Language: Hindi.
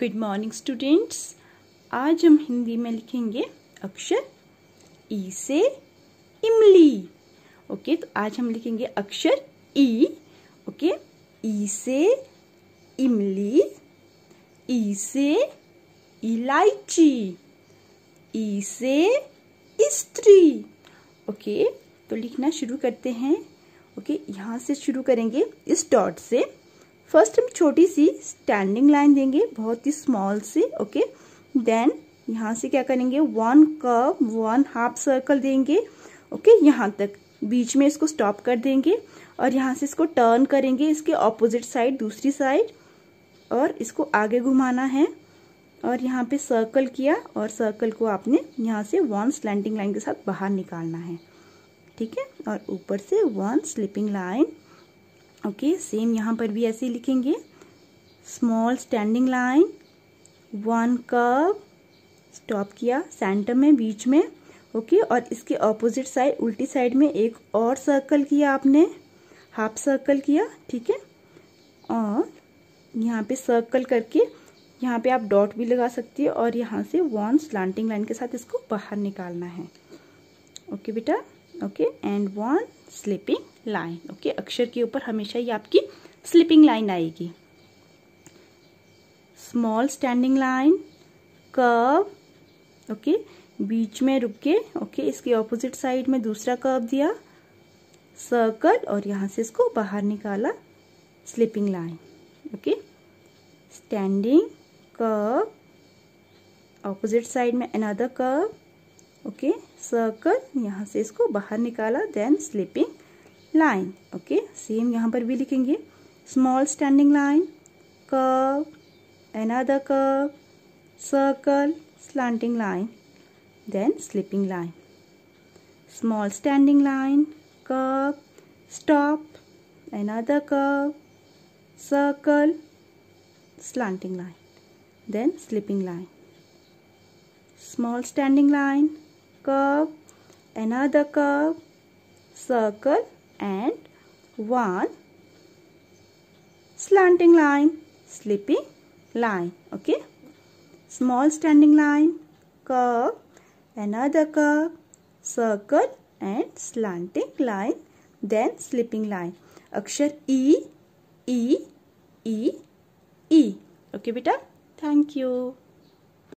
गुड मॉर्निंग स्टूडेंट्स आज हम हिंदी में लिखेंगे अक्षर ई e से इमली ओके तो आज हम लिखेंगे अक्षर ई ओके ई से इमली ई e से इलायची ई e से स्त्री ओके तो लिखना शुरू करते हैं ओके यहाँ से शुरू करेंगे इस डॉट से फर्स्ट हम छोटी सी स्टैंडिंग लाइन देंगे बहुत ही स्मॉल से ओके देन यहाँ से क्या करेंगे one curve one half circle देंगे ओके यहाँ तक बीच में इसको स्टॉप कर देंगे और यहाँ से इसको टर्न करेंगे इसके ऑपोजिट साइड दूसरी साइड और इसको आगे घुमाना है और यहाँ पे सर्कल किया और सर्कल को आपने यहाँ से वन स्लैंडिंग लाइन के साथ बाहर निकालना है ठीक है और ऊपर से one slipping line okay same यहाँ पर भी ऐसे लिखेंगे small standing line one cup stop किया सेंटर में बीच में ओके okay, और इसके ऑपोजिट साइड उल्टी साइड में एक और सर्कल किया आपने हाफ सर्कल किया ठीक है और यहाँ पे सर्कल करके यहाँ पे आप डॉट भी लगा सकती है और यहाँ से वन स्लांटिंग लाइन के साथ इसको बाहर निकालना है ओके okay, बेटा okay and one slipping line okay अक्षर के ऊपर हमेशा ही आपकी स्लिपिंग लाइन आएगी small standing line curve okay बीच में रुक के ओके इसके ऑपोजिट साइड में दूसरा कर्व दिया सर्कल और यहां से इसको बाहर निकाला slipping line okay standing curve opposite side में अनादर कर्व ओके सर्कल यहां से इसको बाहर निकाला then slipping line okay same यहाँ पर भी लिखेंगे small standing line curve another curve circle slanting line then slipping line small standing line curve stop another curve circle slanting line then slipping line small standing line curve another curve circle and one slanting line slipping line okay small standing line curve another curve circle and slanting line then slipping line akshar e e e e okay beta thank you